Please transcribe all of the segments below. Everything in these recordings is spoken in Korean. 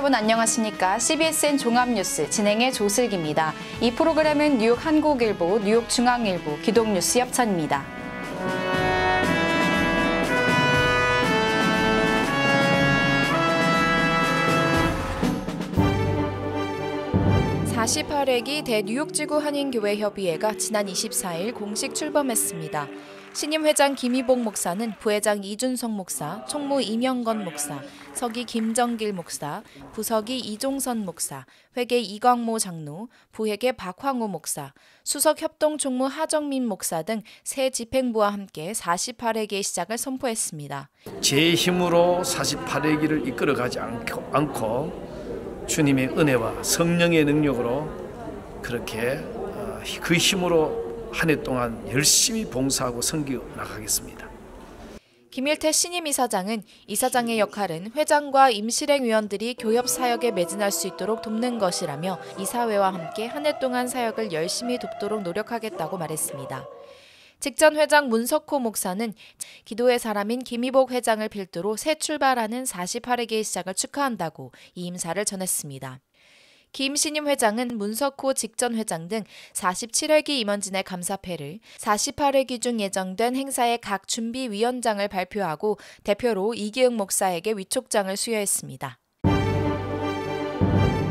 여러분 안녕하십니까? CBSN 종합뉴스 진행의 조슬기입니다. 이 프로그램은 뉴욕 한국일보, 뉴욕 중앙일보, 기독뉴스 협찬입니다. (48회기) 대뉴욕지구 한인교회 협의회가 지난 (24일) 공식 출범했습니다. 신임 회장 김희봉 목사는 부회장 이준석 목사, 총무 임영건 목사, 서기 김정길 목사, 부서기 이종선 목사, 회계 이광모 장로, 부회계 박황우 목사, 수석 협동 총무 하정민 목사 등 새 집행부와 함께 48회기의 시작을 선포했습니다. 제 힘으로 48회기를 이끌어가지 않고 주님의 은혜와 성령의 능력으로 그렇게 어, 그 힘으로 한해 동안 열심히 봉사하고 섬기고 나가겠습니다. 김일태 신임 이사장은 이사장의 역할은 회장과 임실행위원들이 교협 사역에 매진할 수 있도록 돕는 것이라며 이사회와 함께 한 해 동안 사역을 열심히 돕도록 노력하겠다고 말했습니다. 직전 회장 문석호 목사는 기도의 사람인 김희복 회장을 필두로 새 출발하는 48회기의 시작을 축하한다고 이 임사를 전했습니다. 김신임 회장은 문석호 직전 회장 등 47회기 임원진의 감사패를 48회기 중 예정된 행사의 각 준비위원장을 발표하고 대표로 이기흥 목사에게 위촉장을 수여했습니다.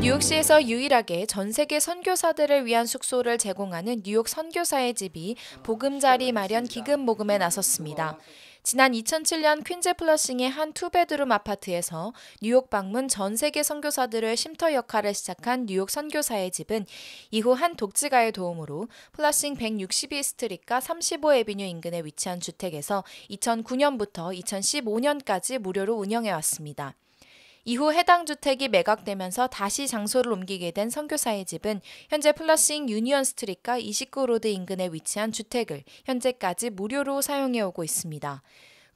뉴욕시에서 유일하게 전 세계 선교사들을 위한 숙소를 제공하는 뉴욕 선교사의 집이 보금자리 마련 기금 모금에 나섰습니다. 지난 2007년 퀸즈 플러싱의 한 투베드룸 아파트에서 뉴욕 방문 전 세계 선교사들의 쉼터 역할을 시작한 뉴욕 선교사의 집은 이후 한 독지가의 도움으로 플러싱 162 스트릿과 35 에비뉴 인근에 위치한 주택에서 2009년부터 2015년까지 무료로 운영해 왔습니다. 이후 해당 주택이 매각되면서 다시 장소를 옮기게 된 선교사의 집은 현재 플러싱 유니언 스트리트가 29로드 인근에 위치한 주택을 현재까지 무료로 사용해 오고 있습니다.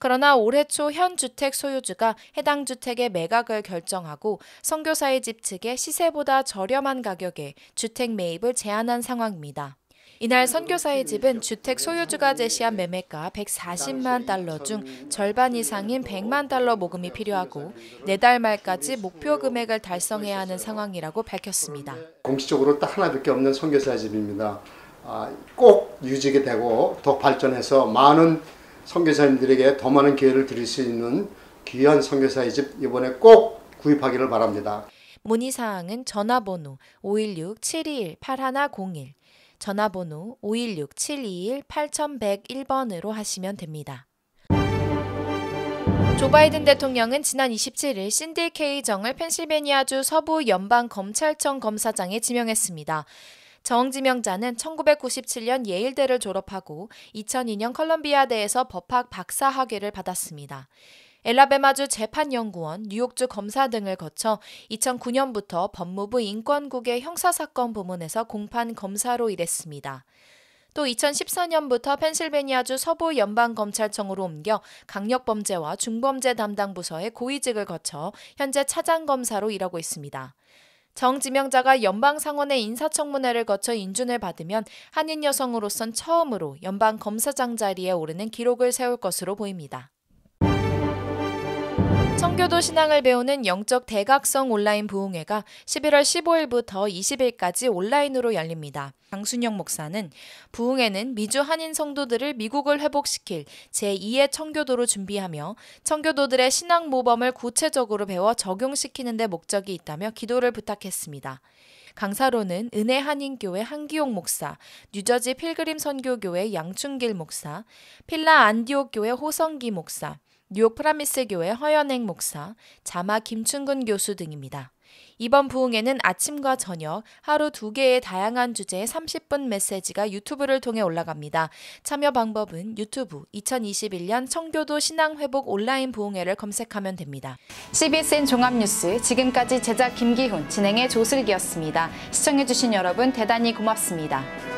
그러나 올해 초 현 주택 소유주가 해당 주택의 매각을 결정하고 선교사의 집 측에 시세보다 저렴한 가격에 주택 매입을 제안한 상황입니다. 이날 선교사의 집은 주택 소유주가 제시한 매매가 140만 달러 중 절반 이상인 100만 달러 모금이 필요하고 내달 네 말까지 목표 금액을 달성해야 하는 상황이라고 밝혔습니다. 공식적으로 딱 하나밖에 없는 선교사의 집입니다. 아, 꼭 유지게 되고 더 발전해서 많은 선교사님들에게 더 많은 기회를 드릴 수 있는 귀한 선교사의 집 이번에 꼭 구입하기를 바랍니다. 문의사항은 전화번호 516-721-8101 전화번호 516-721-8101번으로 하시면 됩니다. 조 바이든 대통령은 지난 27일 신디 케이정을 펜실베니아주 서부 연방 검찰청 검사장에 지명했습니다. 정 지명자는 1997년 예일대를 졸업하고 2002년 컬럼비아대에서 법학 박사학위를 받았습니다. 엘라베마주 재판연구원, 뉴욕주 검사 등을 거쳐 2009년부터 법무부 인권국의 형사사건 부문에서 공판 검사로 일했습니다. 또 2014년부터 펜실베니아주 서부 연방검찰청으로 옮겨 강력범죄와 중범죄 담당 부서의 고위직을 거쳐 현재 차장검사로 일하고 있습니다. 정 지명자가 연방상원의 인사청문회를 거쳐 인준을 받으면 한인 여성으로선 처음으로 연방검사장 자리에 오르는 기록을 세울 것으로 보입니다. 청교도 신앙을 배우는 영적 대각성 온라인 부흥회가 11월 15일부터 20일까지 온라인으로 열립니다. 강순영 목사는 부흥회는 미주 한인 성도들을 미국을 회복시킬 제2의 청교도로 준비하며 청교도들의 신앙 모범을 구체적으로 배워 적용시키는 데 목적이 있다며 기도를 부탁했습니다. 강사로는 은혜 한인교회 한기용 목사, 뉴저지 필그림 선교교회 양춘길 목사, 필라 안디옥 교회 호성기 목사, 뉴욕 프라미스 교회 허연행 목사, 자마 김충근 교수 등입니다. 이번 부흥회는 아침과 저녁 하루 두 개의 다양한 주제의 30분 메시지가 유튜브를 통해 올라갑니다. 참여 방법은 유튜브 2021년 청교도 신앙회복 온라인 부흥회를 검색하면 됩니다. CBSN 종합뉴스 지금까지 제작 김기훈 진행의 조슬기였습니다. 시청해주신 여러분 대단히 고맙습니다.